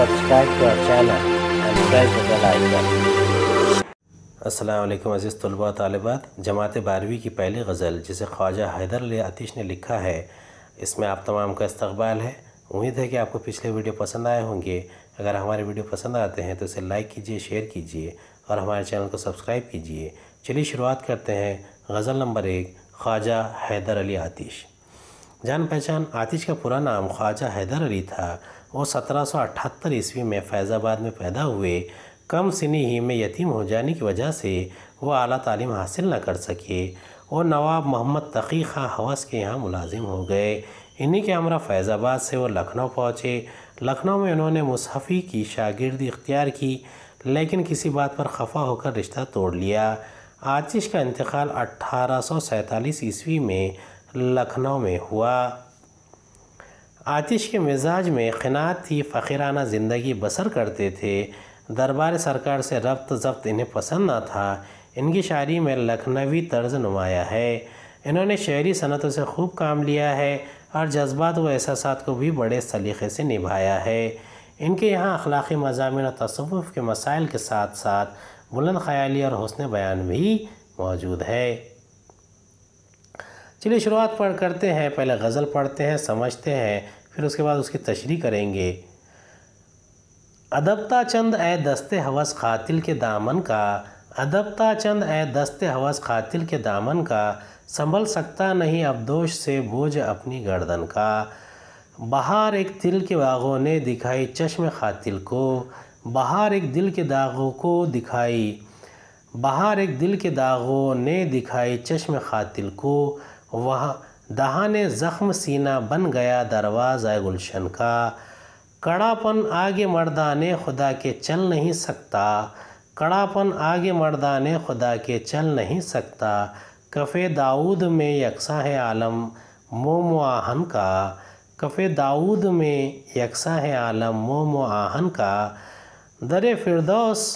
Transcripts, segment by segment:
subscribe to our channel and press the bell icon. Aslam अज़ीज़ तलबा तलबात जमात बारहवीं की पहली गज़ल जिसे ख्वाजा हैदर अली आतिश ने लिखा है इसमें आप तमाम का इस्तबाल है उम्मीद है कि आपको पिछले वीडियो पसंद आए होंगे अगर हमारे वीडियो पसंद आते हैं तो इसे लाइक कीजिए शेयर कीजिए और हमारे चैनल को सब्सक्राइब कीजिए चलिए शुरुआत करते हैं गज़ल नंबर एक ख्वाजा हैदर अली आतिश जान पहचान आतिश का पूरा नाम ख्वाजा हैदर अली था वो 1778 ईस्वी में फैज़ाबाद में पैदा हुए कम सिनी ही में यतीम हो जाने की वजह से वह अली तालीम हासिल न कर सके और नवाब मोहम्मद तकी खां हवस के यहाँ मुलाजिम हो गए इन्हीं के हमरा फैज़ाबाद से वो लखनऊ पहुँचे लखनऊ में उन्होंने मुसहफ़ी की शागिर्दी इख्तियार की लेकिन किसी बात पर खफा होकर रिश्ता तोड़ लिया आतिश का इंतकाल अट्ठारह ईस्वी में लखनऊ में हुआ आतिश के मिजाज में खनात ही फ़खिराना ज़िंदगी बसर करते थे दरबार सरकार से रब्त जब्त इन्हें पसंद ना था इनकी शायरी में लखनवी तर्ज नुमाया है इन्होंने शहरी सनतों से खूब काम लिया है और जज्बात व एहसास को भी बड़े सलीके से निभाया है इनके यहाँ अखलाक़ी मजामी और तसवुफ़ के मसाइल के साथ साथ बुलंद ख्याली और हौसले बयान भी मौजूद है चलिए शुरुआत पढ़ करते हैं पहले गज़ल पढ़ते हैं समझते हैं फिर उसके बाद उसकी तशरी करेंगे अदबता चंद ए दस्ते हवस खातिल के दामन का अदबता चंद ए दस्ते हवस खातिल के दामन का संभल सकता नहीं अब दोष से बोझ अपनी गर्दन का बहार एक दिल के बागों ने दिखाई चश्म खातिल को बहार एक दिल के दागों को दिखाई बाहर एक दिल के दागों ने दिखाई चश्म खातिल को वहाँ दहान ज़ख्म सीना बन गया दरवाज़ा गुलशन का कड़ापन आगे ने खुदा के चल नहीं सकता कड़ापन आगे ने खुदा के चल नहीं सकता कफ़े दाऊद में यकसा है आलम मोम आहन का कफ़े दाऊद में यकसा है आलम मोम आहन का दर फिरदौस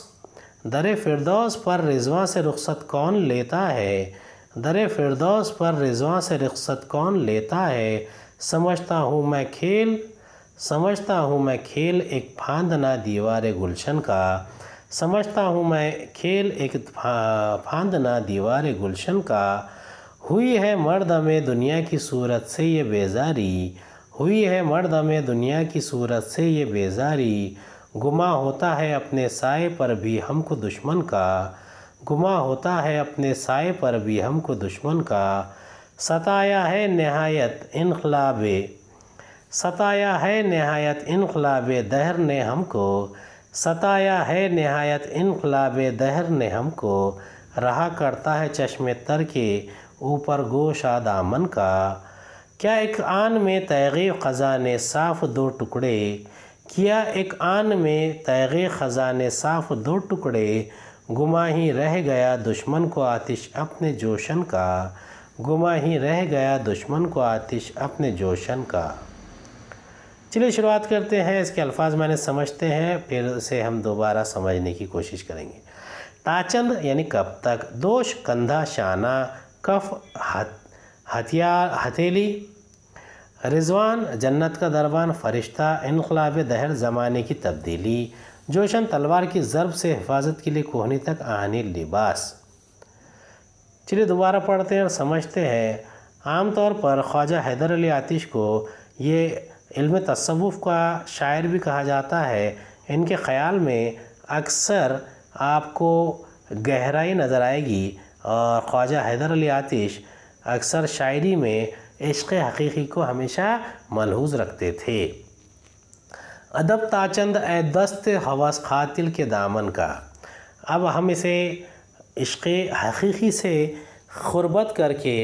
दर फिरदौस पर रिजवा से रुख्सत कौन लेता है दर फिरदौस पर रिजवा से रख्सत कौन लेता है समझता हूँ मैं खेल समझता हूँ मैं खेल एक फांदना दीवार गुलशन का समझता हूँ मैं खेल एक फांदना दीवार गुलशन का हुई है मर्द में दुनिया की सूरत से ये बेजारी हुई है मर्द में दुनिया की सूरत से ये बेजारी गुमा होता है अपने साय पर भी हमको दुश्मन का गुमा होता है अपने साय पर भी हमको दुश्मन का सताया है नहायत इनकलाब सताया है नहायत इनकलाब दहर ने हमको सताया है नहायत इनकलाब दहर ने हमको रहा करता है चश्मे तर के ऊपर गोशा दामन का क्या एक आन में तैग़ ख़ज़ा ने साफ़ दो टुकड़े किया एक आन में तैग़ ख़ज़ा ने साफ़ दो टुकड़े गुमा ही रह गया दुश्मन को आतिश अपने जोशन का गुमा ही रह गया दुश्मन को आतिश अपने जोशन का चलिए शुरुआत करते हैं इसके अल्फाज मैंने समझते हैं फिर उसे हम दोबारा समझने की कोशिश करेंगे ताचंद यानी कब तक दोष कंधा शाना कफ हथियार हत, हथेली रिजवान जन्नत का दरबान फरिश्ता इनकलाब दहर ज़माने की तब्दीली जोशन तलवार की ज़रब से हिफाजत के लिए कोहनी तक आने लिबास चलिए दोबारा पढ़ते हैं और समझते हैं आमतौर पर ख्वाजा हैदर अली आतिश को ये इल्म तसवुफ़ का शायर भी कहा जाता है इनके ख़्याल में अक्सर आपको गहराई नज़र आएगी और ख्वाजा हैदर अली आतिश अक्सर शायरी में इश्क हकीकी को हमेशा मलहूज रखते थे अदब ताचंद ए दस्त हवस खातिल के दामन का अब हम इसे इश्क़ हकीकी से ख़ुरबत करके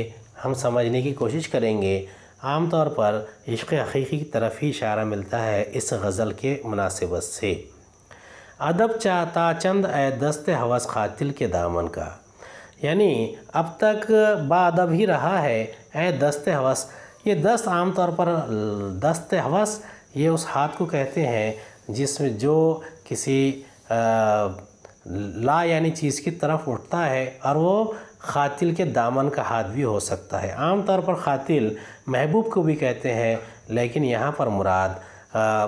हम समझने की कोशिश करेंगे आमतौर पर इश्क़ हकीकी की तरफ ही इशारा मिलता है इस गज़ल के मुनासिबत से अदब चाहता चंद ए दस्त हवस खातिल के दामन का यानी अब तक बादब ही रहा है ए दस्त हवस ये दस्त आम तौर पर दस्त हवस ये उस हाथ को कहते हैं जिसमें जो किसी आ, ला यानी चीज़ की तरफ उठता है और वो खातिल के दामन का हाथ भी हो सकता है आमतौर पर खातिल महबूब को भी कहते हैं लेकिन यहाँ पर मुराद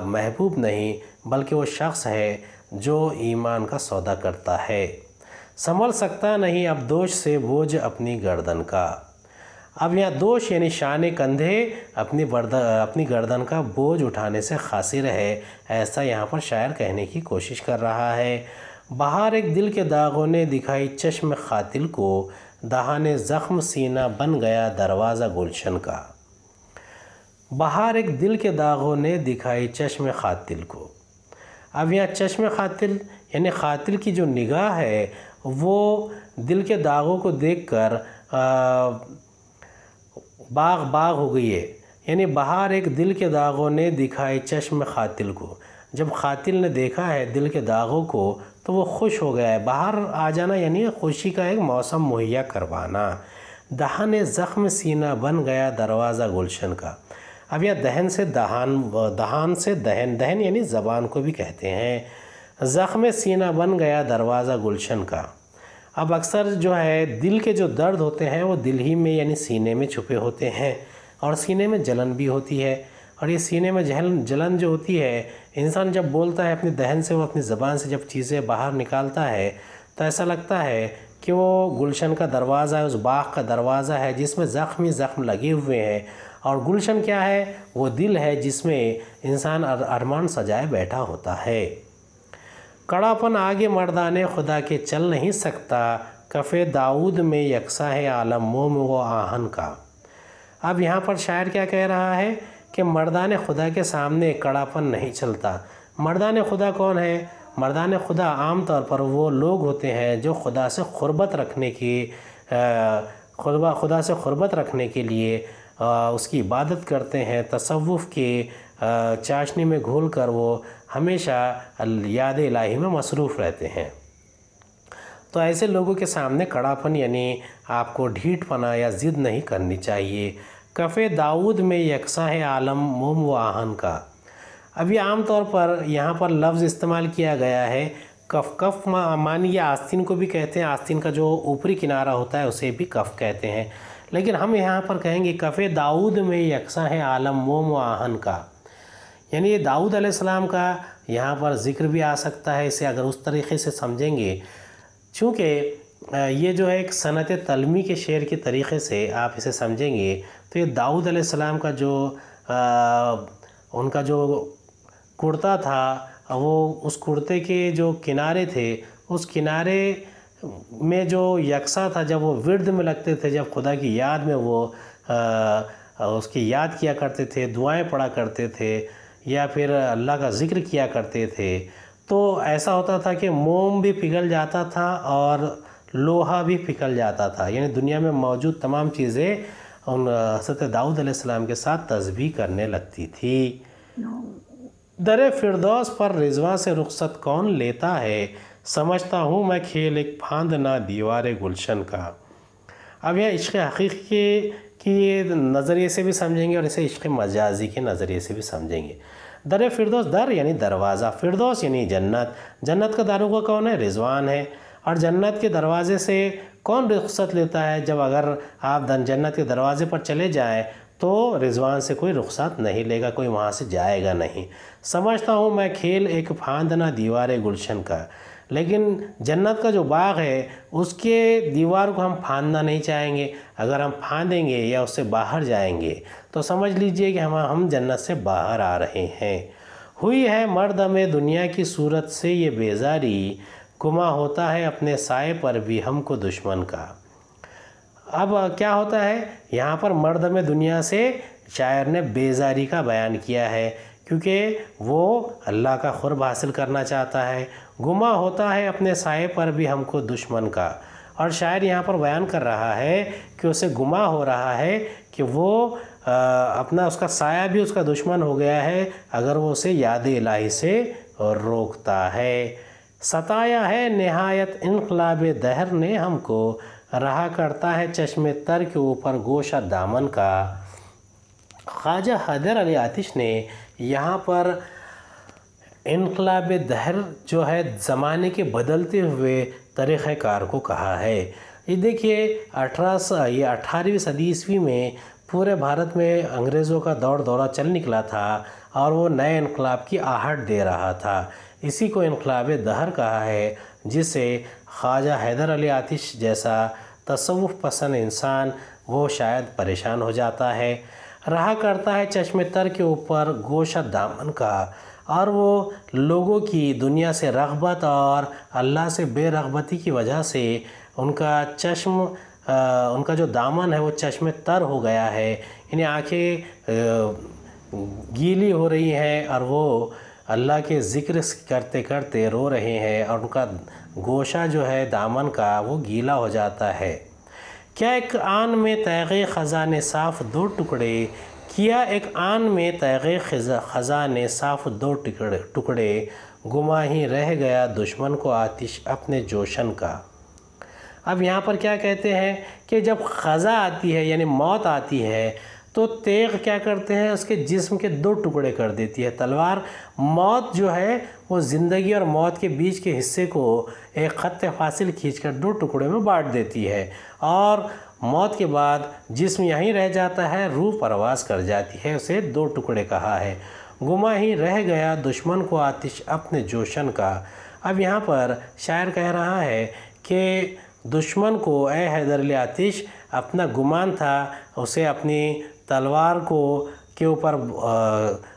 महबूब नहीं बल्कि वो शख्स है जो ईमान का सौदा करता है संभल सकता नहीं अब दोष से बोझ अपनी गर्दन का अब यहाँ दोष यानी शान कंधे अपनी बर्दा अपनी गर्दन का बोझ उठाने से खासी रहे ऐसा यहाँ पर शायर कहने की कोशिश कर रहा है बाहर एक दिल के दागों ने दिखाई चश्म खातिल को दहाने ज़ख्म सीना बन गया दरवाज़ा गुलशन का बाहर एक दिल के दागों ने दिखाई चश्म खातिल को अब यहाँ चश्म खातिल यानि खातिल की जो निगाह है वो दिल के दागों को देखकर बाग बाग हो गई है यानी बाहर एक दिल के दागों ने है चश्म खातिल को जब खातिल ने देखा है दिल के दागों को तो वो खुश हो गया है बाहर आ जाना यानी खुशी का एक मौसम मुहैया करवाना दहन ज़ख्म सीना बन गया दरवाज़ा गुलशन का अब यह दहन से दहान दहान से दहन दहन यानी ज़बान को भी कहते हैं ज़ख्म सीना बन गया दरवाज़ा गुलशन का अब अक्सर जो है दिल के जो दर्द होते हैं वो दिल ही में यानी सीने में छुपे होते हैं और सीने में जलन भी होती है और ये सीने में जलन जलन जो होती है इंसान जब बोलता है अपने दहन से वो अपनी ज़बान से जब चीज़ें बाहर निकालता है तो ऐसा लगता है कि वो गुलशन का दरवाज़ा है उस बाग का दरवाज़ा है जिसमें ज़ख्मी ज़ख्म लगे हुए हैं और गुलशन क्या है वो दिल है जिसमें इंसान अरमान सजाए बैठा होता है कड़ापन आगे मर्दान खुदा के चल नहीं सकता कफ़े दाऊद में यकसा है आलम मोम व आहन का अब यहाँ पर शायर क्या कह रहा है कि मर्दान खुदा के सामने कड़ापन नहीं चलता मर्दान खुदा कौन है मर्दान खुदा आम तौर पर वो लोग होते हैं जो खुदा से खुरबत रखने की खुदा खुदा से खुरबत रखने के लिए उसकी इबादत करते हैं तसवुफ़ के चाशनी में घोल कर वो हमेशा याद इलाही में मसरूफ़ रहते हैं तो ऐसे लोगों के सामने कड़ापन यानी आपको ढीठ पना या ज़िद नहीं करनी चाहिए कफ़े दाऊद में यकसा है आलम मोम व आहन का अभी आम आमतौर पर यहाँ पर लफ्ज़ इस्तेमाल किया गया है कफ कफ मानिए आस्तीन को भी कहते हैं आस्तीन का जो ऊपरी किनारा होता है उसे भी कफ कहते हैं लेकिन हम यहाँ पर कहेंगे कफ़े दाऊद में यकसा है आलम मोम व आहन का यानी ये दाऊद अलैहिस्सलाम का यहाँ पर ज़िक्र भी आ सकता है इसे अगर उस तरीके से समझेंगे चूँकि ये जो है एक सनत तलमी के शेर के तरीके से आप इसे समझेंगे तो ये दाऊद अलैहिस्सलाम का जो आ, उनका जो कुर्ता था वो उस कुर्ते के जो किनारे थे उस किनारे में जो यकसा था जब वो विर्द में लगते थे जब खुदा की याद में वो आ, उसकी याद किया करते थे दुआएं पढ़ा करते थे या फिर अल्लाह का ज़िक्र किया करते थे तो ऐसा होता था कि मोम भी पिघल जाता था और लोहा भी पिघल जाता था यानी दुनिया में मौजूद तमाम चीज़ें उन हसरत दाऊद अलैहिस्सलाम के साथ तस्बी करने लगती थी दर फिरदौस पर रिजवा से रुखसत कौन लेता है समझता हूँ मैं खेल एक फांद ना दीवार गुलशन का अब यह इश्क हकीक़ के कि नज़रिए से भी समझेंगे और इसे इश्क मजाजी के नज़रिए से भी समझेंगे दर फिरदौस दर यानी दरवाज़ा फिरदौस यानी जन्नत जन्नत का दारुगा कौन है रिजवान है और जन्नत के दरवाज़े से कौन रुख्सत लेता है जब अगर आप जन्नत के दरवाज़े पर चले जाएं तो रिजवान से कोई रुख्सत नहीं लेगा कोई वहाँ से जाएगा नहीं समझता हूँ मैं खेल एक फांदना दीवार गुलशन का लेकिन जन्नत का जो बाग है उसके दीवार को हम फाँदना नहीं चाहेंगे अगर हम फाँदेंगे या उससे बाहर जाएंगे तो समझ लीजिए कि हम हम जन्नत से बाहर आ रहे हैं हुई है मर्द में दुनिया की सूरत से ये बेजारी गुमा होता है अपने साय पर भी हमको दुश्मन का अब क्या होता है यहाँ पर मर्द में दुनिया से शायर ने बेजारी का बयान किया है क्योंकि वो अल्लाह का खुरब हासिल करना चाहता है गुमा होता है अपने साए पर भी हमको दुश्मन का और शायर यहाँ पर बयान कर रहा है कि उसे गुमा हो रहा है कि वो आ, अपना उसका साया भी उसका दुश्मन हो गया है अगर वो उसे याद इलाही से रोकता है सताया है नहायत इनकलाब दहर ने हमको रहा करता है चश्मे तर के ऊपर गोशा दामन का ख्वाजा हैदर अली आतिश ने यहाँ पर इनकलाब दहर जो है ज़माने के बदलते हुए तरीक़ार को कहा है ये देखिए अठारह ये अठारहवीं सदी ईस्वी में पूरे भारत में अंग्रेज़ों का दौर दौरा चल निकला था और वो नए इनकलाब की आहट दे रहा था इसी को इनकलाब दहर कहा है जिसे ख्वाजा हैदर अली आतिश जैसा तसवुफ़ पसंद इंसान वो शायद परेशान हो जाता है रहा करता है चश्मे तर के ऊपर गोशा दामन का और वो लोगों की दुनिया से रगबत और अल्लाह से बेरगबती की वजह से उनका चश्म आ, उनका जो दामन है वो चश्मे तर हो गया है इन्हें आंखें गीली हो रही हैं और वो अल्लाह के ज़िक्र करते करते रो रहे हैं और उनका गोशा जो है दामन का वो गीला हो जाता है क्या एक आन में तैगे ख़जाने साफ़ दो टुकड़े किया एक आन में तैगे खजा ने साफ दो टुकड़े टुकड़े गुमा ही रह गया दुश्मन को आतिश अपने जोशन का अब यहाँ पर क्या कहते हैं कि जब खज़ा आती है यानी मौत आती है तो तेग क्या करते हैं उसके जिस्म के दो टुकड़े कर देती है तलवार मौत जो है वो ज़िंदगी और मौत के बीच के हिस्से को एक ख़त फासिल खींच कर दो टुकड़े में बांट देती है और मौत के बाद जिसम यहीं रह जाता है रूह परवास कर जाती है उसे दो टुकड़े कहा है गुमा ही रह गया दुश्मन को आतिश अपने जोशन का अब यहाँ पर शायर कह रहा है कि दुश्मन को ए हैदर आतिश अपना गुमान था उसे अपनी तलवार को के ऊपर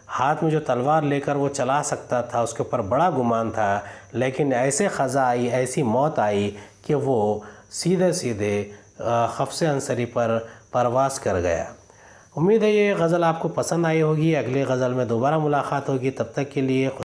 हाथ में जो तलवार लेकर वो चला सकता था उसके ऊपर बड़ा गुमान था लेकिन ऐसे ख़ज़ा आई ऐसी मौत आई कि वो सीधे सीधे हफ्स अंसरी पर परवास कर गया उम्मीद है ये गज़ल आपको पसंद आई होगी अगले गज़ल में दोबारा मुलाकात होगी तब तक के लिए